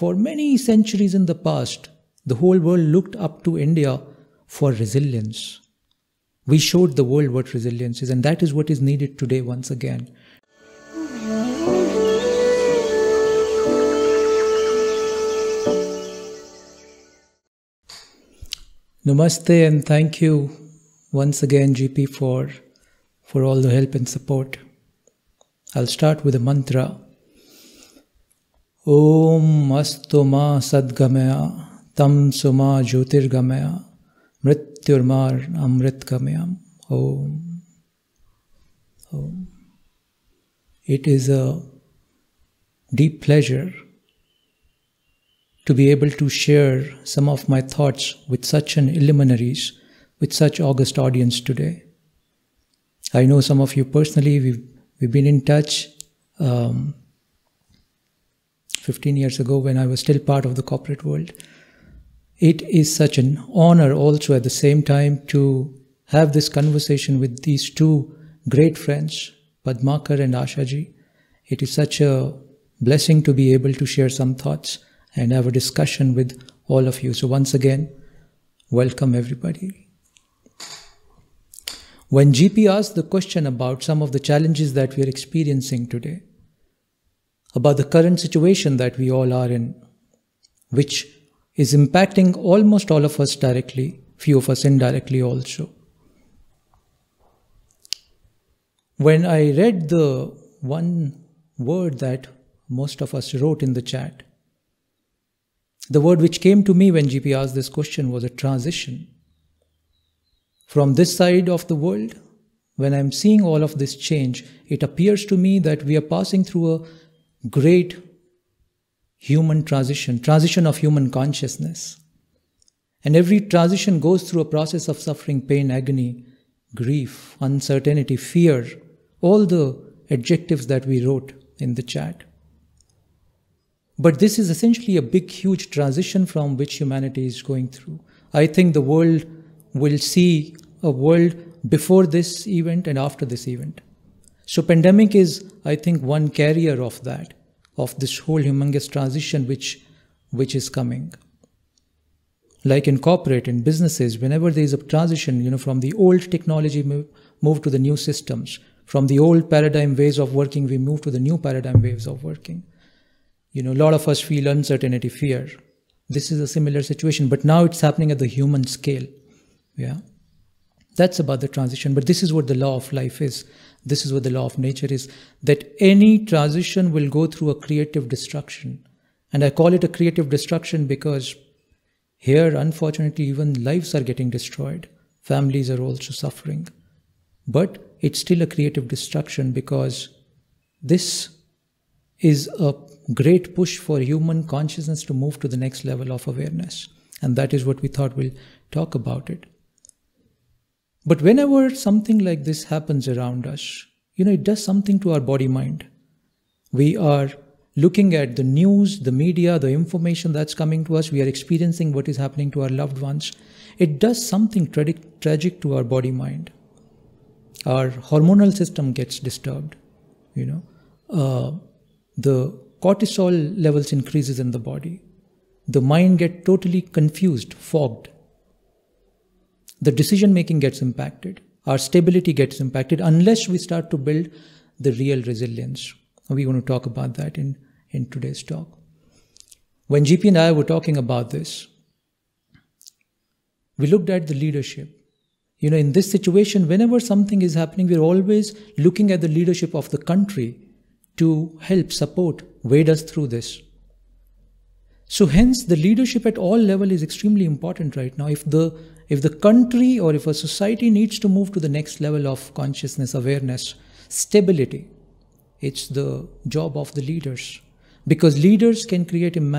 For many centuries in the past, the whole world looked up to India for resilience. We showed the world what resilience is, and that is what is needed today once again. Namaste, and thank you once again, GP, for, for all the help and support. I'll start with a mantra. ॐ अस्तु मा Tam Soma सुमा ज्योतिर्गमया मृत्युर्मार it is a deep pleasure to be able to share some of my thoughts with such an illuminaries, with such august audience today. I know some of you personally, we've, we've been in touch um, 15 years ago when I was still part of the corporate world. It is such an honor also at the same time to have this conversation with these two great friends, Padmakar and Ashaji. It is such a blessing to be able to share some thoughts and have a discussion with all of you. So once again, welcome everybody. When GP asked the question about some of the challenges that we are experiencing today, about the current situation that we all are in, which is impacting almost all of us directly, few of us indirectly also. When I read the one word that most of us wrote in the chat, the word which came to me when GP asked this question was a transition. From this side of the world, when I'm seeing all of this change, it appears to me that we are passing through a great human transition, transition of human consciousness. And every transition goes through a process of suffering, pain, agony, grief, uncertainty, fear, all the adjectives that we wrote in the chat. But this is essentially a big, huge transition from which humanity is going through. I think the world will see a world before this event and after this event. So pandemic is, I think, one carrier of that, of this whole humongous transition which which is coming. Like in corporate, in businesses, whenever there is a transition, you know, from the old technology move, move to the new systems, from the old paradigm ways of working, we move to the new paradigm ways of working. You know, a lot of us feel uncertainty, fear. This is a similar situation, but now it's happening at the human scale. Yeah. That's about the transition. But this is what the law of life is. This is what the law of nature is that any transition will go through a creative destruction. And I call it a creative destruction because here, unfortunately, even lives are getting destroyed. Families are also suffering. But it's still a creative destruction because this is a great push for human consciousness to move to the next level of awareness. And that is what we thought we'll talk about it. But whenever something like this happens around us, you know, it does something to our body mind. We are looking at the news, the media, the information that's coming to us. We are experiencing what is happening to our loved ones. It does something tra- tragic to our body mind. Our hormonal system gets disturbed, you know. Uh, the cortisol levels increases in the body. The mind get totally confused, fogged the decision making gets impacted, our stability gets impacted unless we start to build the real resilience. We're going to talk about that in, in today's talk. When GP and I were talking about this, we looked at the leadership. You know, in this situation, whenever something is happening, we're always looking at the leadership of the country to help, support, wade us through this. So hence the leadership at all level is extremely important right now. If the if the country or if a society needs to move to the next level of consciousness, awareness, stability, it's the job of the leaders. Because leaders can create Im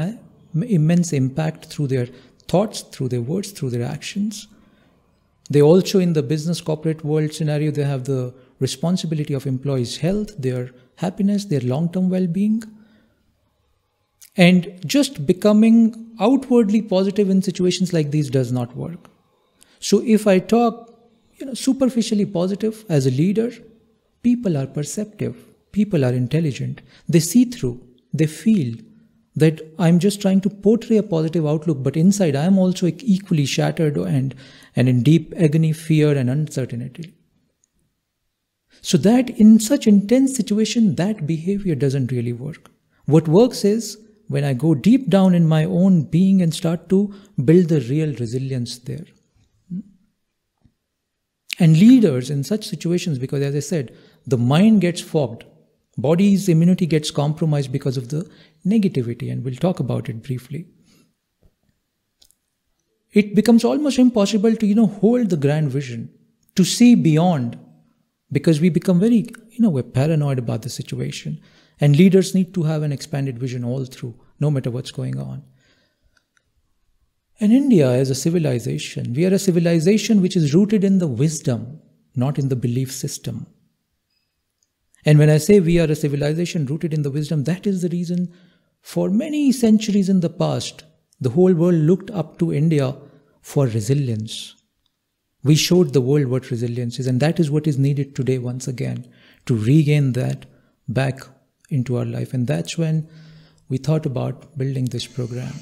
immense impact through their thoughts, through their words, through their actions. They also, in the business corporate world scenario, they have the responsibility of employees' health, their happiness, their long term well being. And just becoming outwardly positive in situations like these does not work. So if I talk, you know, superficially positive as a leader, people are perceptive, people are intelligent, they see through, they feel that I'm just trying to portray a positive outlook, but inside I am also equally shattered and, and in deep agony, fear, and uncertainty. So that in such intense situation, that behavior doesn't really work. What works is when I go deep down in my own being and start to build the real resilience there. Hmm? And leaders in such situations, because as I said, the mind gets fogged, body's immunity gets compromised because of the negativity, and we'll talk about it briefly. It becomes almost impossible to, you know, hold the grand vision, to see beyond, because we become very, you know, we're paranoid about the situation and leaders need to have an expanded vision all through, no matter what's going on. And India as a civilization, we are a civilization which is rooted in the wisdom, not in the belief system. And when I say we are a civilization rooted in the wisdom, that is the reason for many centuries in the past, the whole world looked up to India for resilience. We showed the world what resilience is, and that is what is needed today once again to regain that back into our life. And that's when we thought about building this program.